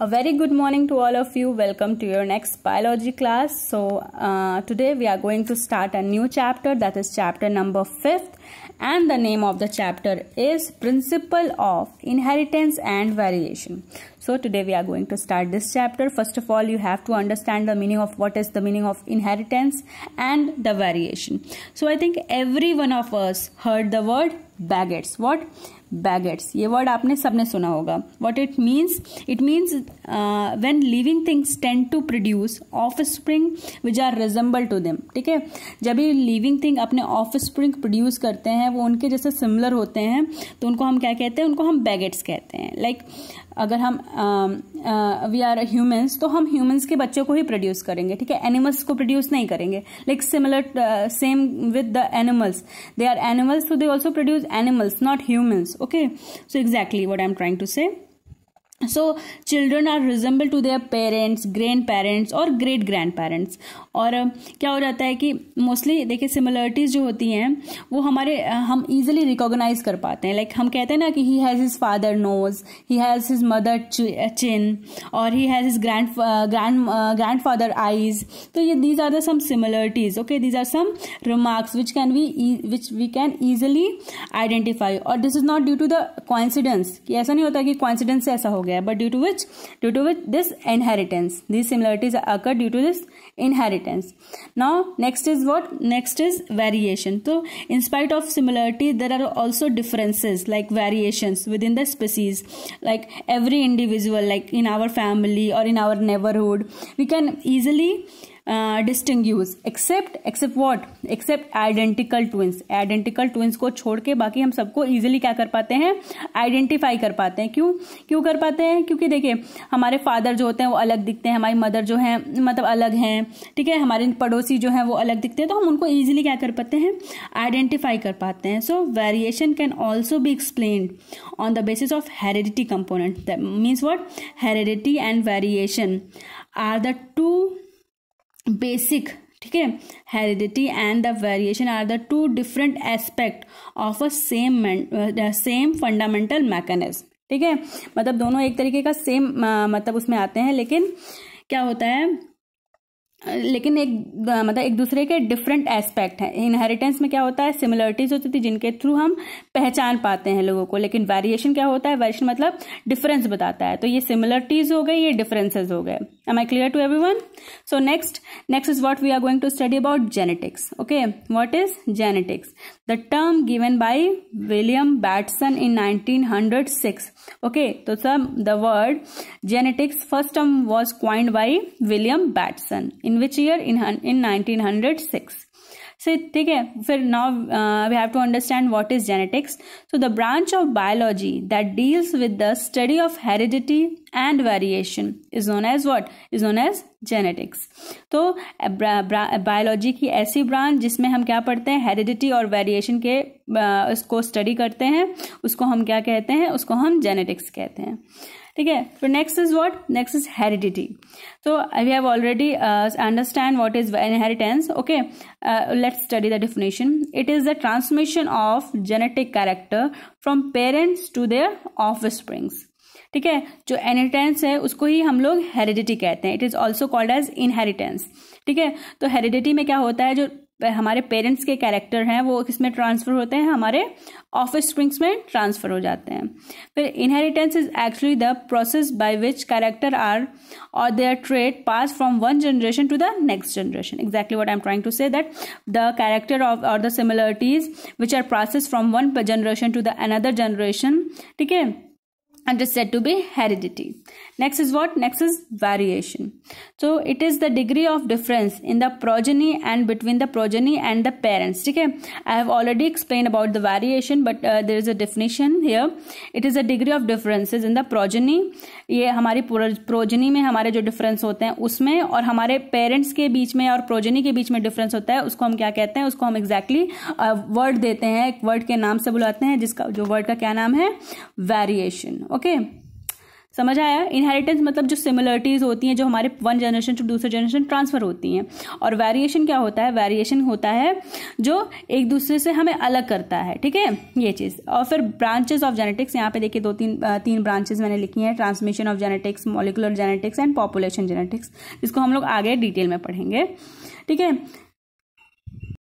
A very good morning to all of you. Welcome to your next biology class. So uh, today we are going to start a new chapter that is chapter number 5th and the name of the chapter is Principle of Inheritance and Variation. So today we are going to start this chapter. First of all you have to understand the meaning of what is the meaning of inheritance and the variation. So I think every one of us heard the word begets what begets ये word आपने सबने सुना होगा what it means it means when living things tend to produce offspring which are resemble to them ठीक है जब ये living thing अपने ऑफ स्प्रिंग प्रोड्यूस करते हैं वो उनके जैसे सिमिलर होते हैं तो उनको हम क्या कहते हैं उनको हम बैगेट्स कहते हैं लाइक like, अगर हम um, वी आर ह्यूमन्स तो हम ह्यूमन्स के बच्चों को ही प्रोड्यूस करेंगे ठीक है एनिमल्स को प्रोड्यूस नहीं करेंगे like similar same with the animals they are animals too they also produce animals not humans okay so exactly what I am trying to say so children are resemble to their parents grand parents और great grand parents और क्या हो जाता है कि mostly देखिए similarities जो होती हैं वो हमारे हम इजिली रिकॉग्नाइज कर पाते हैं लाइक like, हम कहते हैं ना कि he has his father nose he has his mother chin और he has his grand grand grand father eyes तो ये these are the some similarities okay these are some remarks which can we which we can easily identify और this is not due to the coincidence कि ऐसा नहीं होता कि coincidence से ऐसा हो गया but due to which due to which this inheritance this similarities occur due to this inheritance now next is what next is variation तो in spite of similarity there are also differences like variations within the species like every individual like in our family और in our neighbourhood we can easily distinguish except except what except identical twins identical twins को छोड़ के बाकी हम सबको easily क्या कर पाते हैं आइडेंटिफाई कर पाते हैं क्यों क्यों कर पाते हैं क्योंकि देखिए हमारे फादर जो होते हैं वो अलग दिखते हैं हमारी मदर जो है मतलब अलग हैं ठीक है हमारे पड़ोसी जो है वो अलग दिखते हैं तो हम उनको ईजिली क्या कर पाते हैं आइडेंटिफाई कर पाते हैं so variation can also be explain on the basis of heredity component means what heredity and variation are the two basic ठीक है heredity and the variation are the two different aspect of a same same fundamental mechanism ठीक है मतलब दोनों एक तरीके का same uh, मतलब उसमें आते हैं लेकिन क्या होता है लेकिन एक मतलब एक दूसरे के डिफरेंट एस्पेक्ट हैं इनहेरिटेंस में क्या होता है सिमिलरिटीज होती थी जिनके थ्रू हम पहचान पाते हैं लोगों को लेकिन वेरिएशन क्या होता है वेरिएशन मतलब डिफरेंस बताता है तो ये सिमिलरिटीज हो गए ये डिफरेंसेज हो गए am I clear to everyone so next next is what we are going to study about genetics okay what is genetics the term given by William Batson in nineteen hundred six okay तो sir the word genetics first term was coined by William Batson in which year in in 1906 से ठीक है फिर now we have to understand what is genetics so the branch of biology that deals with the study of heredity and variation is known as what is known as genetics तो biology uh, uh, की ऐसी branch जिसमें हम क्या पढ़ते हैं heredity और variation के uh, उसको स्टडी करते हैं उसको हम क्या कहते हैं उसको हम जेनेटिक्स कहते हैं ठीक है फिर next is what next is heredity तो we have already understand what is inheritance okay let's study the definition it is the transmission of genetic character from parents to their offsprings ठीक है जो inheritance है उसको ही हम लोग heredity कहते हैं it is also called as inheritance ठीक है तो हेरिडिटी में क्या होता है जो हमारे पेरेंट्स के कैरेक्टर हैं वो किसमें ट्रांसफ़र होते हैं हमारे ऑफिस स्ट्रिंग्स में ट्रांसफ़र हो जाते हैं फिर inheritance is actually the process by which character are और their trait pass from one generation to the next generation exactly what I am trying to say that the character of और the similarities which are process from one generation to the another generation ठीक है and is said to be heredity. Next is what? Next is variation. So it is the degree of difference in the progeny and between the progeny and the parents. Okay? I have already explained about the variation but uh, there is a definition here. It is a degree of differences in the progeny. ye hamari progeny mein hamare jo difference hote hain usme aur hamare parents ke beech mein aur progeny ke beech mein difference hota hai usko hum kya kehte hain usko hum exactly uh, word dete hain ek word ke naam se bulate hain jiska jo word ka kya naam hai variation okay? Okay समझ आया inheritance मतलब जो similarities होती हैं जो हमारे one generation to दूसरे जनरेशन ट्रांसफ़र होती हैं और वेरिएशन क्या होता है वेरिएशन होता है जो एक दूसरे से हमें अलग करता है ठीक है ये चीज़ और फिर ब्रांचेज ऑफ जेनेटिक्स यहाँ पे देखिए दो तीन तीन ब्रांचेज मैंने लिखी हैं transmission of genetics molecular genetics and population genetics जिसको हम लोग आगे डिटेल में पढ़ेंगे ठीक है